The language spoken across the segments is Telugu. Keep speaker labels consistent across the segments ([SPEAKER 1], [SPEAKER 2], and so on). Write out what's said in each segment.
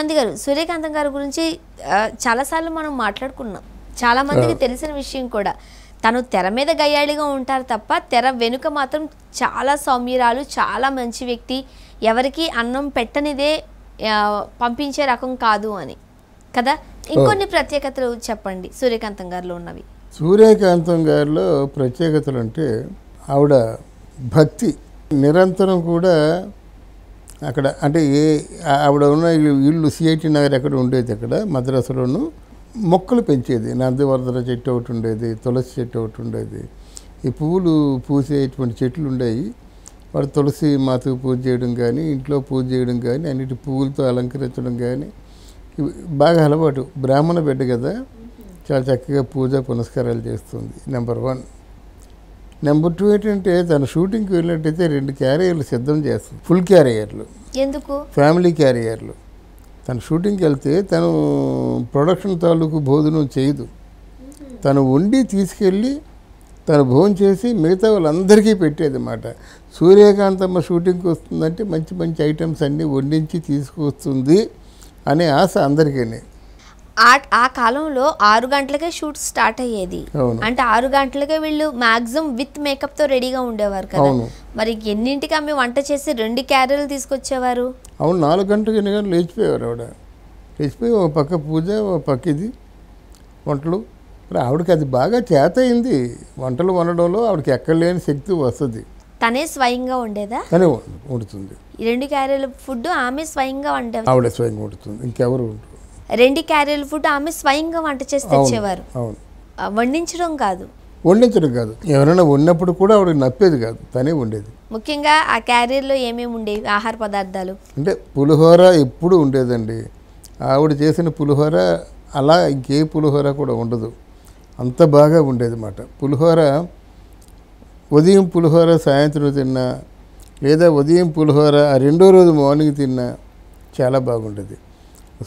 [SPEAKER 1] సమంతి గారు సూర్యకాంతం గారి గురించి చాలాసార్లు మనం మాట్లాడుకున్నాం చాలామందికి తెలిసిన విషయం కూడా తను తెర మీద గయ్యాళిగా ఉంటారు తప్ప తెర వెనుక మాత్రం చాలా సౌమ్యరాలు చాలా మంచి వ్యక్తి ఎవరికి అన్నం పెట్టనిదే పంపించే రకం కాదు అని కదా ఇంకొన్ని ప్రత్యేకతలు చెప్పండి సూర్యకాంతం గారిలో ఉన్నవి
[SPEAKER 2] సూర్యకాంతం గారిలో ప్రత్యేకతలు అంటే ఆవిడ భక్తి నిరంతరం కూడా అక్కడ అంటే ఏ ఆవిడ ఉన్న ఇల్లు సిఐటి నగర్ ఎక్కడ ఉండేది అక్కడ మద్రాసులోను మొక్కలు పెంచేది నందివర్ధన చెట్టు ఒకటి ఉండేది తులసి చెట్టు ఒకటి ఉండేది ఈ పువ్వులు పూసేటువంటి చెట్లు ఉండేవి వాడు తులసి మాతకు పూజ చేయడం కానీ ఇంట్లో పూజ చేయడం కానీ అన్నిటి పువ్వులతో అలంకరించడం కానీ బాగా అలవాటు బ్రాహ్మణ బిడ్డ కదా చాలా చక్కగా పూజ పునస్కారాలు చేస్తుంది నెంబర్ వన్ నెంబర్ టూ ఏంటంటే తను షూటింగ్కి వెళ్ళినట్టయితే రెండు క్యారియర్లు సిద్ధం చేస్తుంది ఫుల్ క్యారియర్లు ఎందుకు ఫ్యామిలీ క్యారియర్లు తను షూటింగ్కి వెళ్తే తను ప్రొడక్షన్ తాలూకు భోజనం చేయదు తను వండి తీసుకెళ్ళి తను భోజనం చేసి మిగతా వాళ్ళందరికీ పెట్టేది అనమాట సూర్యకాంతమ్మ షూటింగ్కి వస్తుందంటే మంచి మంచి ఐటమ్స్ అన్నీ వండించి తీసుకొస్తుంది అనే ఆశ అందరికీ ఆ
[SPEAKER 1] కాలంలో ఆరు గంటలకే షూట్ స్టార్ట్ అయ్యేది అంటే ఆరు గంటలకే వీళ్ళు మాక్సిమం విత్ మేకప్ తో రెడీగా ఉండేవారు కదా మరి ఎన్నింటికి ఆమె వంట చేసి రెండు క్యారీలు తీసుకొచ్చేవారు
[SPEAKER 2] అవును నాలుగు గంటలకు ఎన్ని గంటలు లేచిపోయేవారు ఆవిడ లేచిపోయి ఒక పక్క పూజ ఒక పక్క ఇది వంటలు మరి ఆవిడకి అది బాగా చేత అయింది వంటలు వండడంలో ఆవిడకి ఎక్కడ లేని శక్తి వస్తుంది
[SPEAKER 1] తనే స్వయంగా ఉండేదా తనే వండుతుంది రెండు క్యారీలు ఫుడ్ ఆమె స్వయంగా వండే ఆవిడ
[SPEAKER 2] స్వయంగా వండుతుంది ఇంకెవరు ఉండరు
[SPEAKER 1] రెండు క్యారీల ఫుడ్ ఆమె స్వయంగా వంట చేసి తెచ్చేవారు వండించడం కాదు
[SPEAKER 2] వండించడం కాదు ఎవరైనా ఉన్నప్పుడు కూడా ఆవిడ నప్పేది కాదు తనే ఉండేది
[SPEAKER 1] ముఖ్యంగా ఆ క్యారియర్లో ఏమేమి ఉండేవి ఆహార పదార్థాలు
[SPEAKER 2] అంటే పులిహోర ఎప్పుడు ఉండేదండి ఆవిడ చేసిన పులిహోర అలా ఇంకే పులిహోర కూడా ఉండదు అంత బాగా ఉండేది అన్నమాట పులిహోర ఉదయం పులిహోర సాయంత్రం తిన్నా లేదా ఉదయం పులిహోర రెండో రోజు మార్నింగ్ తిన్నా చాలా బాగుండేది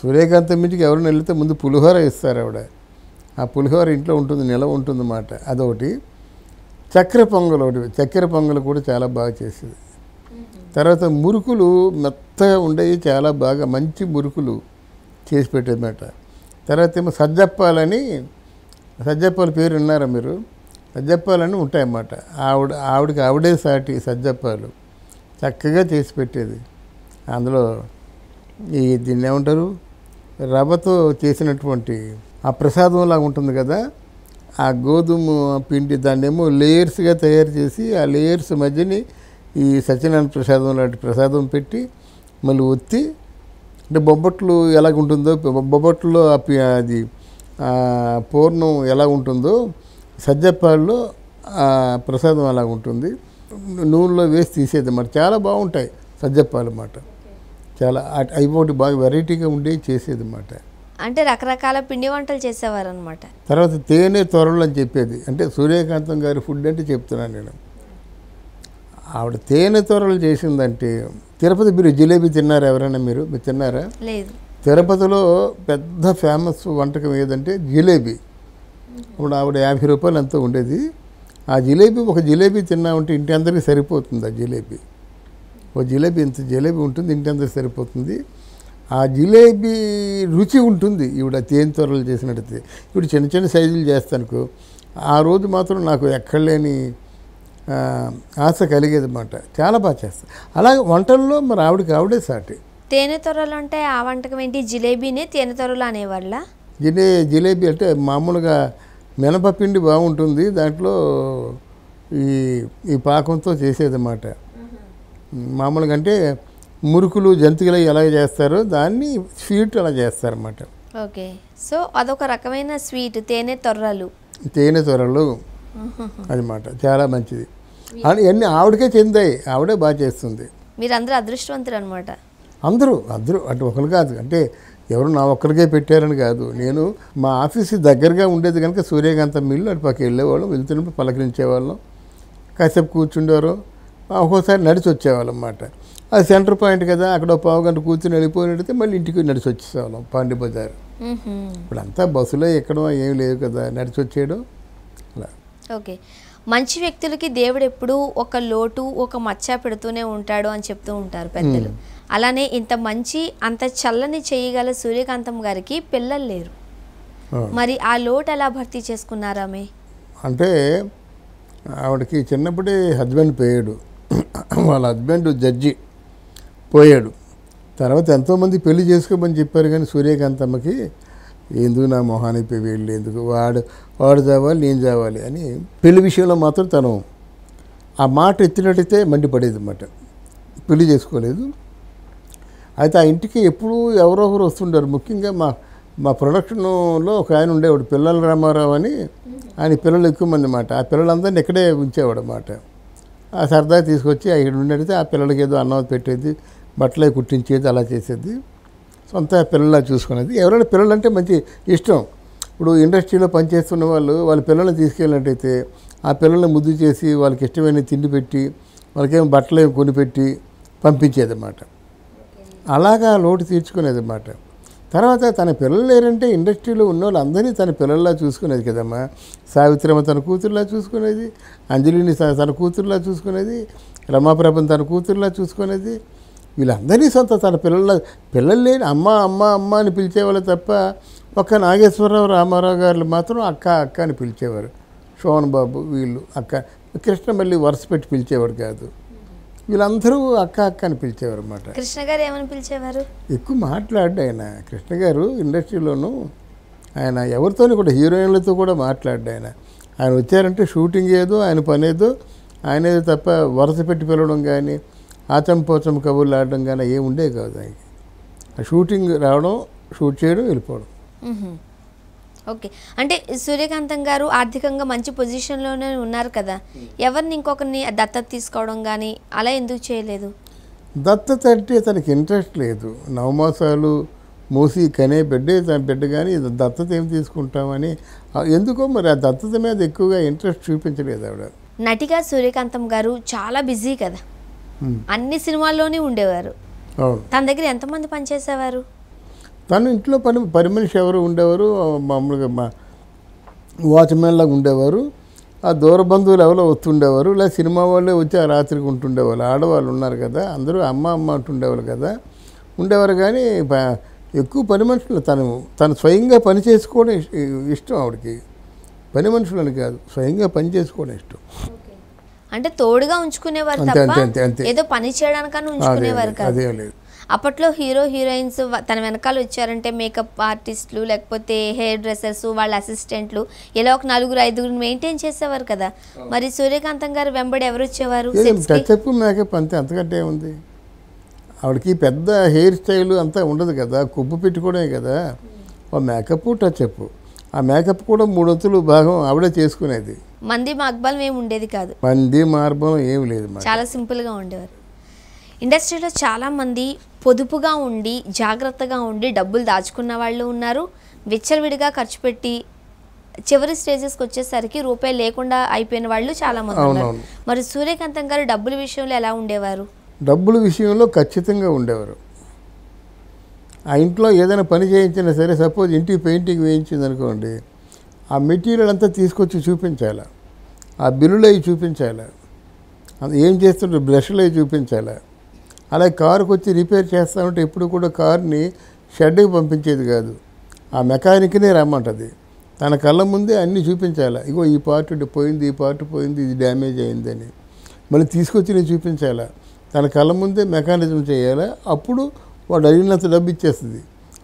[SPEAKER 2] సూర్యకాంతం మించికి ఎవరిని వెళితే ముందు పులిహోర ఇస్తారు ఆవిడ ఆ పులిహోర ఇంట్లో ఉంటుంది నిల ఉంటుందన్నమాట అదొకటి చక్కెర పొంగలు ఒకటి చక్కెర పొంగలు కూడా చాలా బాగా చేసేది తర్వాత మురుకులు మెత్తగా ఉండేవి చాలా బాగా మంచి మురుకులు చేసి పెట్టేదన్నమాట తర్వాత ఏమో సజ్జప్పాలని సజ్జప్పాల పేరు విన్నారా మీరు సజ్జప్పాలని ఉంటాయన్నమాట ఆవిడ ఆవిడకి ఆవిడే సాటి సజ్జప్పాలు చక్కగా చేసి పెట్టేది అందులో ఈ దీన్ని ఏమంటారు రవ్వతో చేసినటువంటి ఆ ప్రసాదం లాగా ఉంటుంది కదా ఆ గోధుమ పిండి దాన్ని ఏమో లేయర్స్గా తయారు చేసి ఆ లేయర్స్ మధ్యని ఈ సత్యనారాయణ ప్రసాదం లాంటి ప్రసాదం పెట్టి మళ్ళీ ఒత్తి అంటే బొబ్బట్లు ఎలాగ ఉంటుందో బొబ్బట్లో అది పూర్ణం ఎలా ఉంటుందో సజ్జపాల్లో ప్రసాదం అలా ఉంటుంది నూనెలో వేసి తీసేది మరి చాలా బాగుంటాయి సజ్జపాలు అన్నమాట చాలా అయిపోయి బాగా వెరైటీగా ఉండే చేసేది అన్నమాట
[SPEAKER 1] అంటే రకరకాల పిండి వంటలు చేసేవారు అనమాట
[SPEAKER 2] తర్వాత తేనె త్వరలు అని చెప్పేది అంటే సూర్యకాంతం గారి ఫుడ్ అంటే చెప్తున్నాను నేను ఆవిడ తేనె త్వరలు చేసిందంటే తిరుపతి మీరు జిలేబీ తిన్నారా ఎవరైనా మీరు మీరు తిన్నారా లేదు తిరుపతిలో పెద్ద ఫేమస్ వంటకం ఏదంటే జిలేబీ ఇప్పుడు ఆవిడ యాభై రూపాయలు ఎంతో ఉండేది ఆ జిలేబీ ఒక జిలేబీ తిన్నా ఉంటే ఇంటి అందరికీ సరిపోతుంది ఆ జిలేబీ ఓ జిలేబీ ఇంత జిలేబీ ఉంటుంది ఇంటంత సరిపోతుంది ఆ జిలేబీ రుచి ఉంటుంది ఈవిడ తేనె త్వరలు చేసినట్టే ఇప్పుడు చిన్న చిన్న సైజులు చేస్తానుకో ఆ రోజు మాత్రం నాకు ఎక్కడలేని ఆశ కలిగేది అన్నమాట చాలా బాగా చేస్తాను అలాగే వంటల్లో మరి ఆవిడకి ఆవిడే సాటి
[SPEAKER 1] తేనె త్వరలు అంటే ఆ వంటకం ఏంటి జిలేబీనే తేనె త్వరలు అనేవాళ్ళ
[SPEAKER 2] జిలే జిలేబీ అంటే మామూలుగా మినపపిండి బాగుంటుంది దాంట్లో ఈ ఈ పాకంతో చేసేది అన్నమాట మామూలుగా అంటే మురుకులు జంతికలు ఎలా చేస్తారో దాన్ని స్వీట్ అలా అన్నమాట
[SPEAKER 1] ఓకే సో అదొక రకమైన స్వీట్ తేనె తొర్రలు
[SPEAKER 2] తేనె తొర్రలు అనమాట చాలా మంచిది అన్ని ఆవిడకే చెందాయి ఆవిడే బాగా చేస్తుంది
[SPEAKER 1] మీరందరూ అదృష్టవంతులు అనమాట
[SPEAKER 2] అందరూ అందరూ అంటే ఒకరు కాదు అంటే ఎవరు నా ఒక్కరికే పెట్టారని కాదు నేను మా ఆఫీస్ దగ్గరగా ఉండేది కనుక సూర్యకాంత మిల్లు అటు పక్క వెళ్ళేవాళ్ళం వెళ్తున్నప్పుడు పలకరించేవాళ్ళం కాసేపు కూర్చుండేవారు ఒక్కోసారి నడిచి వచ్చేవాళ్ళమాట అది సెంటర్ పాయింట్ కదా అక్కడ పావు గంట కూర్చొని వెళ్ళిపోయినట్టయితే మళ్ళీ ఇంటికి నడిచి వచ్చేసేవాళ్ళం పాండి బజార్ ఇప్పుడు అంతా బస్సులో ఎక్కడం ఏం లేదు కదా నడిచి వచ్చేయడం అలా
[SPEAKER 1] ఓకే మంచి వ్యక్తులకి దేవుడు ఎప్పుడు ఒక లోటు ఒక మచ్చ పెడుతూనే ఉంటాడు అని చెప్తూ ఉంటారు పెద్దలు అలానే ఇంత మంచి అంత చల్లని చేయగల సూర్యకాంతం గారికి పిల్లలు లేరు మరి ఆ లోటు ఎలా భర్తీ చేసుకున్నారామే
[SPEAKER 2] అంటే ఆవిడకి చిన్నప్పుడే హస్బెండ్ పోయాడు వాళ్ళ హస్బెండ్ జడ్జి పోయాడు తర్వాత ఎంతోమంది పెళ్లి చేసుకోమని చెప్పారు కానీ సూర్యకాంతమ్మకి ఎందుకు నా మొహానికి వెళ్ళి ఎందుకు వాడు వాడు చావాలి నేను చావాలి అని పెళ్లి విషయంలో మాత్రం తను ఆ మాట ఎత్తినట్టయితే మండిపడేది అన్నమాట పెళ్లి చేసుకోలేదు అయితే ఆ ఇంటికి ఎప్పుడూ ఎవరో ఒకరు వస్తుంటారు ముఖ్యంగా మా మా ప్రొడక్షన్లో ఒక ఆయన ఉండేవాడు పిల్లల రామారావు అని ఆయన పిల్లలు ఎక్కువ మంది మాట ఆ పిల్లలందరినీ ఇక్కడే ఉంచేవాడు అన్నమాట ఆ సరదా తీసుకొచ్చి ఇక్కడ ఉండడితే ఆ పిల్లలకి ఏదో అన్నం పెట్టేది బట్టలే కుట్టించేది అలా చేసేది సొంత పిల్లల్లా చూసుకునేది ఎవరైనా పిల్లలు అంటే మంచి ఇష్టం ఇప్పుడు ఇండస్ట్రీలో పనిచేస్తున్న వాళ్ళు వాళ్ళ పిల్లల్ని తీసుకెళ్ళినట్టయితే ఆ పిల్లల్ని ముద్దు చేసి వాళ్ళకి ఇష్టమైన తిండి పెట్టి వాళ్ళకేం బట్టలు కొనిపెట్టి పంపించేదన్నమాట అలాగా లోటు తీర్చుకునేది అన్నమాట తర్వాత తన పిల్లలు లేరంటే ఇండస్ట్రీలో ఉన్న వాళ్ళందరినీ తన పిల్లల్లా చూసుకునేది కదమ్మా సావిత్రమ్మ తన కూతురులా చూసుకునేది అంజలిని తన కూతురులా చూసుకునేది రమాప్రభం తన కూతురులా చూసుకునేది వీళ్ళందరినీ సొంత తన పిల్లల పిల్లలు లేని అమ్మ అమ్మ అమ్మ అని పిలిచేవాళ్ళు తప్ప ఒక్క నాగేశ్వరరావు రామారావు గారు మాత్రం అక్క అక్క అని పిలిచేవారు శోభన్ బాబు వీళ్ళు అక్క కృష్ణ మళ్ళీ వరుస పెట్టి పిలిచేవాడు కాదు వీళ్ళందరూ అక్క అక్క అని పిలిచేవారు అన్నమాట కృష్ణ
[SPEAKER 1] గారు ఏమని పిలిచేవారు
[SPEAKER 2] ఎక్కువ మాట్లాడు ఆయన కృష్ణ గారు ఇండస్ట్రీలోనూ ఆయన ఎవరితోని కూడా హీరోయిన్లతో కూడా మాట్లాడు ఆయన ఆయన వచ్చారంటే షూటింగ్ ఏదో ఆయన పని ఏదో ఆయన ఏదో తప్ప వరస పెట్టి పిలవడం కానీ ఆచంపోచం కబుర్లు ఆడడం కానీ ఏముండే కాదు ఆయనకి షూటింగ్ రావడం షూట్ చేయడం వెళ్ళిపోవడం
[SPEAKER 1] ఓకే అంటే సూర్యకాంతం గారు ఆర్థికంగా మంచి పొజిషన్లోనే ఉన్నారు కదా ఎవరిని ఇంకొకరిని దత్తత తీసుకోవడం కానీ అలా ఎందుకు చేయలేదు
[SPEAKER 2] దత్తత అంటే అతనికి ఇంట్రెస్ట్ లేదు నవమాసాలు మూసి కనే బిడ్డే తన బిడ్డ కానీ దత్తత ఏం తీసుకుంటామని ఎందుకో మరి ఆ దత్తత మీద ఎక్కువగా ఇంట్రెస్ట్ చూపించలేదు ఆవిడ
[SPEAKER 1] నటిగా సూర్యకాంతం గారు చాలా బిజీ కదా అన్ని సినిమాల్లోనే ఉండేవారు తన దగ్గర ఎంతమంది పనిచేసేవారు
[SPEAKER 2] తను ఇంట్లో పని పని మనిషి ఎవరు ఉండేవారు మామూలుగా మా వాచ్మెన్ లాగా ఉండేవారు ఆ దూర బంధువులు ఎవరో వస్తుండేవారు లేదా సినిమా వాళ్ళే వచ్చి ఆ రాత్రికి ఉంటుండేవాళ్ళు ఆడవాళ్ళు ఉన్నారు కదా అందరూ అమ్మ అమ్మ అంటుండేవాళ్ళు కదా ఉండేవారు కానీ ఎక్కువ పని మనుషులు తను తను స్వయంగా పని చేసుకోవడం ఇష్టం ఆవిడకి పని మనుషులని కాదు స్వయంగా పని చేసుకోవడం ఇష్టం
[SPEAKER 1] అంటే తోడుగా ఉంచుకునేవారు అంతే అంతే అంతే ఏదో పని చేయడానికి ఉంచుకునేవారు అదే లేదు అప్పట్లో హీరో హీరోయిన్స్ తన వెనకాల వచ్చారంటే మేకప్ ఆర్టిస్టులు లేకపోతే హెయిర్ డ్రెస్సర్స్ వాళ్ళ అసిస్టెంట్లు ఇలా ఒక నలుగురు ఐదుగురు మెయింటైన్ చేసేవారు కదా మరి సూర్యకాంతం గారు వెంబడి ఎవరు వచ్చేవారు
[SPEAKER 2] టచ్అప్ మేకప్ అంతే అంతకంటే ఉంది ఆవిడకి పెద్ద హెయిర్ స్టైల్ అంతా ఉండదు కదా కొబ్బు పెట్టుకోవడమే కదా మేకప్ టచ్అప్ ఆ మేకప్ కూడా మూడొంతులు భాగం ఆవిడే చేసుకునేది
[SPEAKER 1] మంది మార్బలం ఏమి ఉండేది కాదు
[SPEAKER 2] మంది మార్బలం ఏమి లేదు చాలా
[SPEAKER 1] సింపుల్గా ఉండేవారు ఇండస్ట్రీలో చాలామంది పొదుపుగా ఉండి జాగ్రత్తగా ఉండి డబ్బులు దాచుకున్న వాళ్ళు ఉన్నారు విచ్చలవిడిగా ఖర్చు పెట్టి చివరి స్టేజెస్కి వచ్చేసరికి రూపాయి లేకుండా అయిపోయిన వాళ్ళు చాలా మంది ఉన్నారు మరి సూర్యకాంతం గారు డబ్బుల విషయంలో ఎలా ఉండేవారు
[SPEAKER 2] డబ్బుల విషయంలో ఖచ్చితంగా ఉండేవారు ఆ ఇంట్లో ఏదైనా పని చేయించినా సరే సపోజ్ ఇంటికి పెయింటింగ్ వేయించింది అనుకోండి ఆ మెటీరియల్ అంతా తీసుకొచ్చి చూపించాలా ఆ బిల్లులు అవి అది ఏం చేస్తుంటే బ్రష్లు అవి చూపించాలా అలాగే కారుకు వచ్చి రిపేర్ చేస్తామంటే ఎప్పుడు కూడా కారుని షెడ్కి పంపించేది కాదు ఆ మెకానిక్నే రమ్మంటుంది తన కళ్ళ ముందే అన్నీ చూపించాలి ఇగో ఈ పార్ట్ పోయింది ఈ పార్ట్ పోయింది ఇది డ్యామేజ్ అయిందని మళ్ళీ తీసుకొచ్చి నేను చూపించాలా తన కళ్ళ ముందే మెకానిజం చేయాలా అప్పుడు వాడు అడిగినంత డబ్బు ఇచ్చేస్తుంది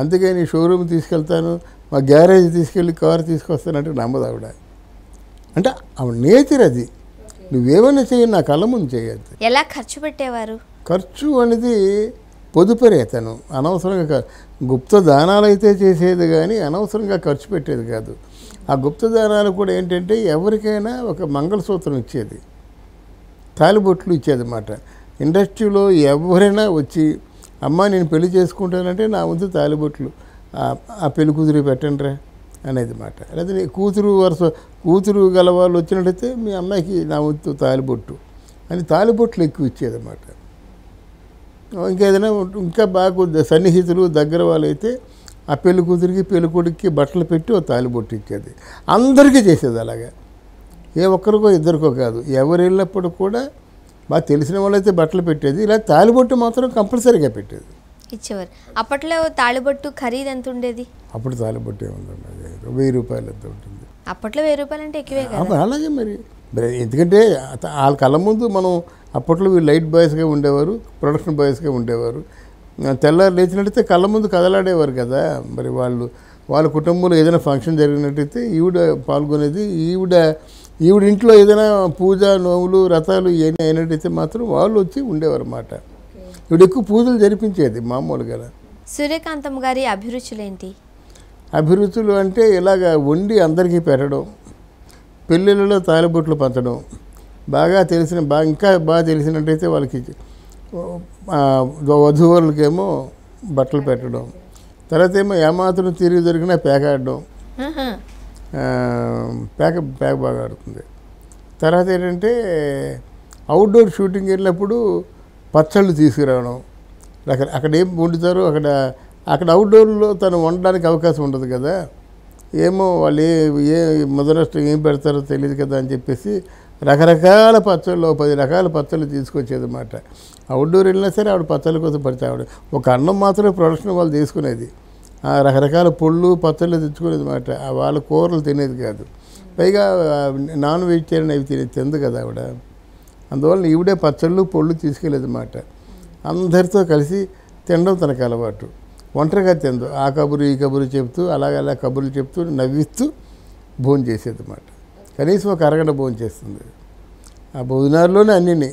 [SPEAKER 2] అందుకని షోరూమ్ తీసుకెళ్తాను మా గ్యారేజ్ తీసుకెళ్ళి కారు తీసుకొస్తానంటే నమ్మదు ఆవిడ అంటే ఆవిడ నేచర్ అది నువ్వేమైనా చేయ నా కళ్ళ ముందు చేయద్దు
[SPEAKER 1] ఎలా ఖర్చు పెట్టేవారు
[SPEAKER 2] ఖర్చు అనేది పొదుపరేతను అనవసరంగా గుప్త దానాలు అయితే చేసేది కానీ అనవసరంగా ఖర్చు పెట్టేది కాదు ఆ గుప్త దానాలు కూడా ఏంటంటే ఎవరికైనా ఒక మంగళసూత్రం ఇచ్చేది తాలిబొట్లు ఇచ్చేదన్నమాట ఇండస్ట్రీలో ఎవరైనా వచ్చి అమ్మ నేను పెళ్లి చేసుకుంటానంటే నా ముందు తాలిబొట్లు ఆ పెళ్లి కూతురు పెట్టండిరా అనేది మాట లేదా నీ కూతురు వరుస కూతురు గల వాళ్ళు వచ్చినట్టయితే మీ అమ్మాయికి నా వంతు తాలిబొట్టు అని తాలిబొట్లు ఎక్కువ ఇచ్చేదన్నమాట ఇంకేదైనా ఇంకా బాగా సన్నిహితులు దగ్గర వాళ్ళు అయితే ఆ పెళ్లి కూతురికి పెళ్లి కొడుక్కి బట్టలు పెట్టి ఓ తాలిబొట్టు ఇచ్చేది అందరికీ చేసేది అలాగా ఏ ఒక్కరికో ఇద్దరికో కాదు ఎవరు వెళ్ళినప్పుడు కూడా బాగా తెలిసిన వాళ్ళైతే బట్టలు పెట్టేది ఇలా తాలిబొట్టు మాత్రం కంపల్సరీగా పెట్టేది
[SPEAKER 1] ఇచ్చేవారు అప్పట్లో తాళిబొట్టు ఖరీదు ఎంత ఉండేది
[SPEAKER 2] అప్పుడు తాళిబొట్టు ఏముందండి వెయ్యి రూపాయలు ఎంత ఉంటుంది
[SPEAKER 1] అప్పట్లో వెయ్యి రూపాయలు అంటే ఎక్కువే అలాగే మరి
[SPEAKER 2] ఎందుకంటే వాళ్ళ కళ్ళ ముందు మనం అప్పట్లో వీళ్ళు లైట్ బాయ్స్గా ఉండేవారు ప్రొడక్షన్ బాయ్స్గా ఉండేవారు తెల్లారు లేచినట్టయితే కళ్ళ ముందు కదలాడేవారు కదా మరి వాళ్ళు వాళ్ళ కుటుంబంలో ఏదైనా ఫంక్షన్ జరిగినట్టయితే ఈవిడ పాల్గొనేది ఈవిడ ఈవిడ ఇంట్లో ఏదైనా పూజ నోములు రథాలు ఏమైనా అయినట్టయితే మాత్రం వాళ్ళు వచ్చి ఉండేవారు అన్నమాట ఈవిడ ఎక్కువ పూజలు జరిపించేది మామూలుగా
[SPEAKER 1] సూర్యకాంతం గారి అభిరుచులు ఏంటి
[SPEAKER 2] అభిరుచులు అంటే ఇలాగ వండి అందరికీ పెట్టడం పెళ్ళిళ్ళలో తాలిబొట్లు పంచడం బాగా తెలిసిన బాగా ఇంకా బాగా తెలిసినట్టయితే వాళ్ళకి వధువులకేమో బట్టలు పెట్టడం తర్వాత ఏమో ఏమాత్రం తిరిగి దొరికినా పేక ఆడడం పేక పేక బాగా ఆడుతుంది తర్వాత ఏంటంటే అవుట్డోర్ షూటింగ్ వెళ్ళినప్పుడు పచ్చళ్ళు తీసుకురావడం అక్కడ అక్కడ ఏం వండుతారు అక్కడ అక్కడ అవుట్డోర్లో తను వండడానికి అవకాశం ఉండదు కదా ఏమో వాళ్ళు ఏ ఏ మొదలష్టం ఏం పెడతారో తెలియదు కదా అని చెప్పేసి రకరకాల పచ్చళ్ళు పది రకాల పచ్చళ్ళు తీసుకొచ్చేది అనమాట అవుట్డోర్ వెళ్ళినా సరే ఆవిడ పచ్చళ్ళ కోసం పడితే ఆవిడ ఒక అన్నం మాత్రమే ప్రొడక్షన్ వాళ్ళు తీసుకునేది రకరకాల పొళ్ళు పచ్చళ్ళు తెచ్చుకునేది అనమాట వాళ్ళ కూరలు తినేది కాదు పైగా నాన్ వెజిటేరియన్ అవి తినేది తింది కదా ఆవిడ అందువల్ల ఈవిడే పచ్చళ్ళు పొళ్ళు తీసుకెళ్ళేది అనమాట అందరితో కలిసి తినడం తనకు అలవాటు ఒంటరిగా తిందు ఆ కబురు ఈ కబురు చెప్తూ అలాగే అలా కబుర్లు చెప్తూ నవ్విస్తూ భోజనం చేసేది అన్నమాట కనీసం ఒక అరగంట భోజనం చేస్తుంది ఆ భోజనాల్లోనే అన్నీ